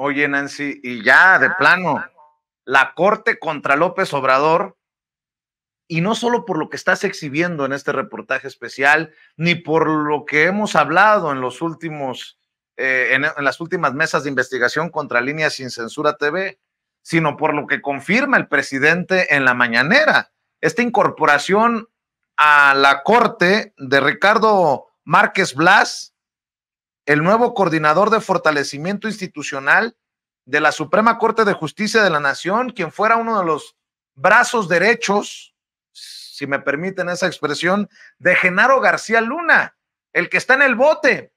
Oye, Nancy, y ya ah, de plano, la corte contra López Obrador, y no solo por lo que estás exhibiendo en este reportaje especial, ni por lo que hemos hablado en los últimos, eh, en, las últimas mesas de investigación contra Línea Sin Censura TV, sino por lo que confirma el presidente en la mañanera. Esta incorporación a la corte de Ricardo Márquez Blas, el nuevo coordinador de fortalecimiento institucional de la Suprema Corte de Justicia de la Nación, quien fuera uno de los brazos derechos, si me permiten esa expresión, de Genaro García Luna, el que está en el bote,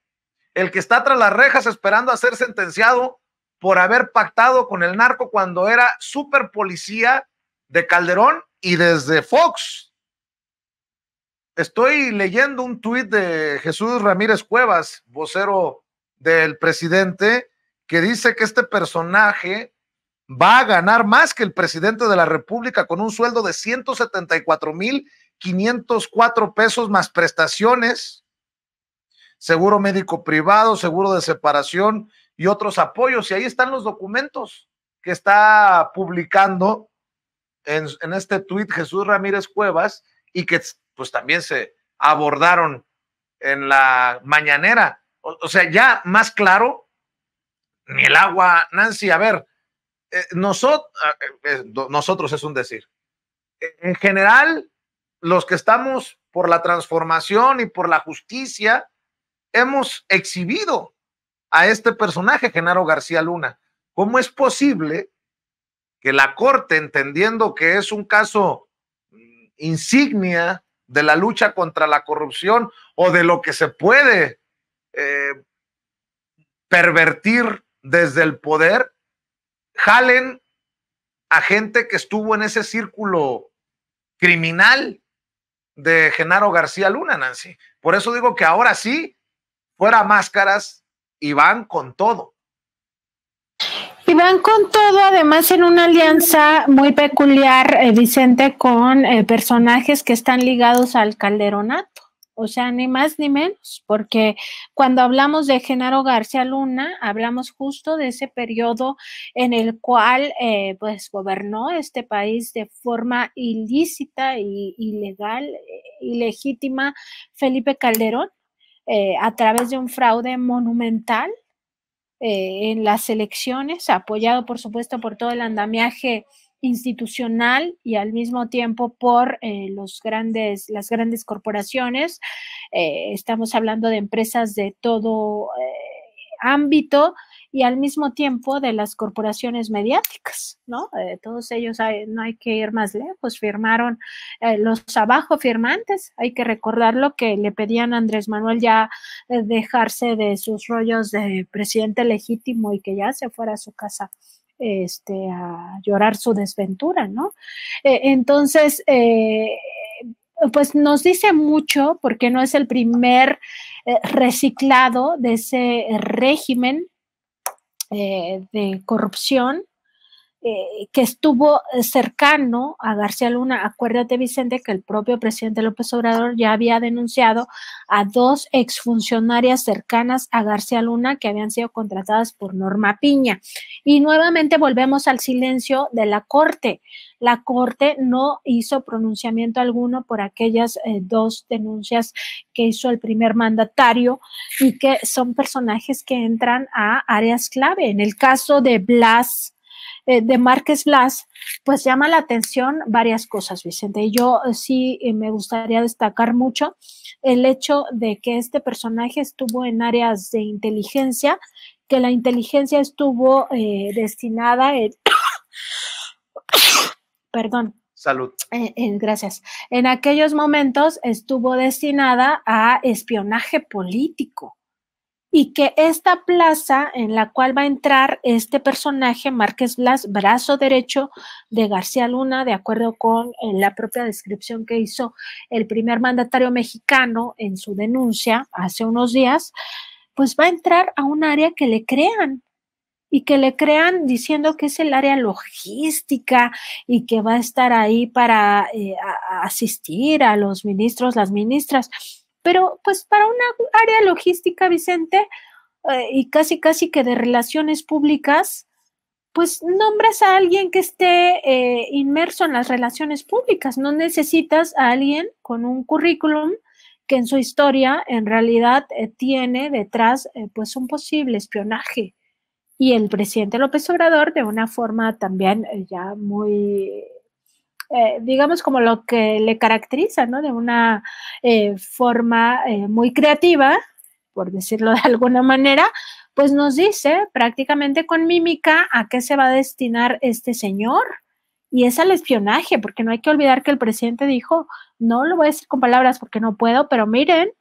el que está tras las rejas esperando a ser sentenciado por haber pactado con el narco cuando era super policía de Calderón y desde Fox Estoy leyendo un tuit de Jesús Ramírez Cuevas, vocero del presidente, que dice que este personaje va a ganar más que el presidente de la República con un sueldo de 174 mil cuatro pesos más prestaciones, seguro médico privado, seguro de separación y otros apoyos. Y ahí están los documentos que está publicando en, en este tuit Jesús Ramírez Cuevas y que pues también se abordaron en la mañanera. O, sea, ya más claro, ni el agua, Nancy, a ver, eh, ah, eh, eh, nosotros es un decir. En general, los que estamos por la transformación y por la justicia, hemos exhibido a este personaje, Genaro García Luna. ¿Cómo es posible que la Corte, entendiendo que es un caso mm, insignia de la lucha contra la corrupción o de lo que se puede eh, pervertir desde el poder, jalen a gente que estuvo en ese círculo criminal de Genaro García Luna, Nancy. Por eso digo que ahora sí, fuera máscaras y van con todo. Y van con todo, además, en una alianza muy peculiar, eh, Vicente, con eh, personajes que están ligados al calderonato. O sea, ni más ni menos, porque cuando hablamos de Genaro García Luna, hablamos justo de ese periodo en el cual eh, pues gobernó este país de forma ilícita y ilegal, ilegítima Felipe Calderón. a través de un fraude monumental eh, en las elecciones, apoyado por supuesto por todo el andamiaje institucional y al mismo tiempo por eh, los grandes, las grandes corporaciones. Eh, estamos hablando de empresas de todo ámbito y al mismo tiempo de las corporaciones mediáticas, ¿no? Eh, todos ellos, no hay que ir más lejos, firmaron eh, los abajo firmantes, hay que recordar lo que le pedían a Andrés Manuel ya eh, dejarse de sus rollos de presidente legítimo y que ya se fuera a su casa este, a llorar su desventura, ¿no? entonces, pues nos dice mucho porque no es el primer reciclado de ese régimen eh, de corrupción eh, que estuvo eh, cercano a García Luna. Acuérdate, Vicente, que el propio presidente López Obrador ya había denunciado a dos exfuncionarias cercanas a García Luna que habían sido contratadas por Norma Piña. Y nuevamente volvemos al silencio de la Corte. La Corte no hizo pronunciamiento alguno por aquellas eh, dos denuncias que hizo el primer mandatario y que son personajes que entran a áreas clave. En el caso de Blas eh, de Márquez Blas, pues llama la atención varias cosas, Vicente. yo eh, sí eh, me gustaría destacar mucho el hecho de que este personaje estuvo en áreas de inteligencia, que la inteligencia estuvo destinada, perdón, Salud. gracias. En aquellos momentos estuvo destinada a espionaje político y que esta plaza en la cual va a entrar este personaje, Márquez Blas, brazo derecho de García Luna, de acuerdo con eh, la propia descripción que hizo el primer mandatario mexicano en su denuncia hace unos días, pues va a entrar a un área que le crean y que le crean diciendo que es el área logística y que va a estar ahí para eh, asistir a los ministros, las ministras pero pues para una área logística, Vicente, eh, y casi casi que de relaciones públicas, pues nombras a alguien que esté eh, inmerso en las relaciones públicas. No necesitas a alguien con un currículum que en su historia en realidad eh, tiene detrás pues un posible espionaje. Y el presidente López Obrador, de una forma también ya muy eh, digamos, como lo que le caracteriza, ¿no? De una eh, forma eh, muy creativa, por decirlo de alguna manera, pues nos dice prácticamente con mímica a qué se va a destinar este señor. Y es al espionaje, porque no hay que olvidar que el presidente dijo, no lo voy a decir con palabras porque no puedo, pero miren,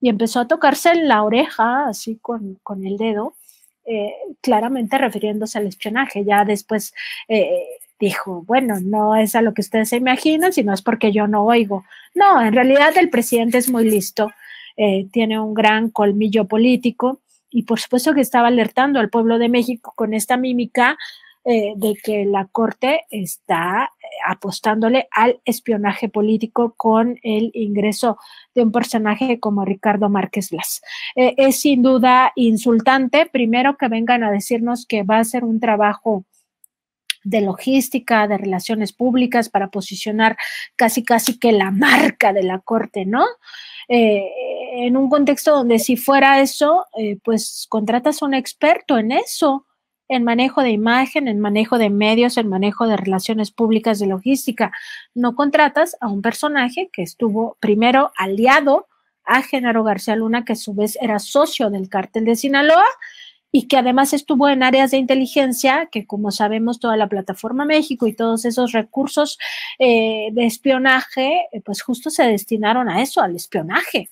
y empezó a tocarse en la oreja, así con, el dedo, claramente refiriéndose al espionaje. Ya después dijo, bueno, no es a lo que ustedes se imaginan, sino es porque yo no oigo. No, en realidad el presidente es muy listo, eh, tiene un gran colmillo político y por supuesto que estaba alertando al pueblo de México con esta mímica eh, de que la Corte está eh, apostándole al espionaje político con el ingreso de un personaje como Ricardo Márquez Blas. es sin duda insultante, primero que vengan a decirnos que va a ser un trabajo de logística, de relaciones públicas, para posicionar casi, casi que la marca de la Corte, ¿no? Eh, en un contexto donde si fuera eso, eh, pues contratas a un experto en eso, en manejo de imagen, en manejo de medios, en manejo de relaciones públicas, de logística. No contratas a un personaje que estuvo primero aliado a Genaro García Luna, que a su vez era socio del cártel de Sinaloa, y que además estuvo en áreas de inteligencia, que como sabemos toda la plataforma México y todos esos recursos eh, de espionaje, eh, pues justo se destinaron a eso, al espionaje,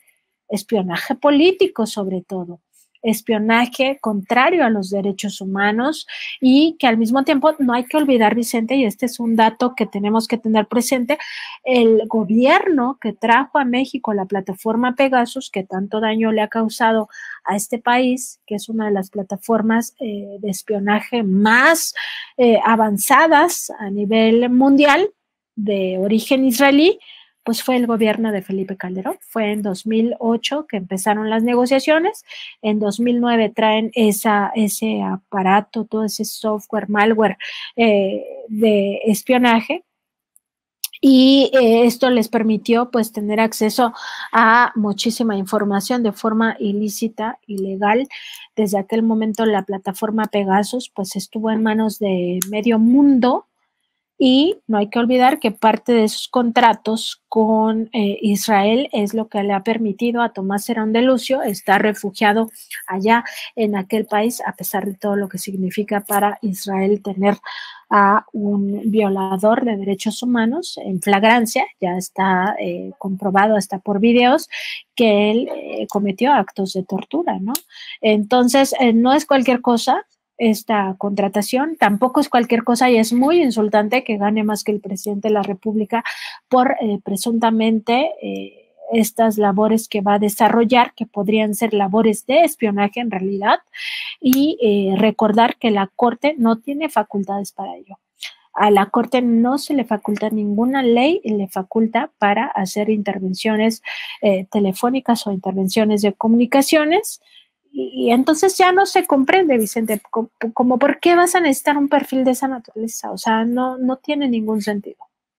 espionaje político sobre todo espionaje contrario a los derechos humanos y que al mismo tiempo no hay que olvidar, Vicente, y este es un dato que tenemos que tener presente, el gobierno que trajo a México la plataforma Pegasus, que tanto daño le ha causado a este país, que es una de las plataformas eh, de espionaje más eh, avanzadas a nivel mundial de origen israelí, pues fue el gobierno de Felipe Calderón. Fue en 2008 que empezaron las negociaciones, en 2009 traen ese aparato, todo ese software, malware eh, de espionaje y eh, esto les permitió pues tener acceso a muchísima información de forma ilícita, ilegal. Desde aquel momento la plataforma Pegasus pues estuvo en manos de medio mundo y no hay que olvidar que parte de esos contratos con eh, Israel es lo que le ha permitido a Tomás Serón de Lucio estar refugiado allá en aquel país, a pesar de todo lo que significa para Israel tener a un violador de derechos humanos en flagrancia, ya está eh, comprobado hasta por videos que él eh, cometió actos de tortura, ¿no? Entonces, no es cualquier cosa esta contratación. Tampoco es cualquier cosa y es muy insultante que gane más que el presidente de la República por eh, presuntamente eh, estas labores que va a desarrollar, que podrían ser labores de espionaje en realidad, y eh, recordar que la Corte no tiene facultades para ello. A la Corte no se le faculta ninguna ley, le faculta para hacer intervenciones telefónicas o intervenciones de comunicaciones y, entonces ya no se comprende, Vicente, como, por qué vas a necesitar un perfil de esa naturaleza, o sea, no, no tiene ningún sentido.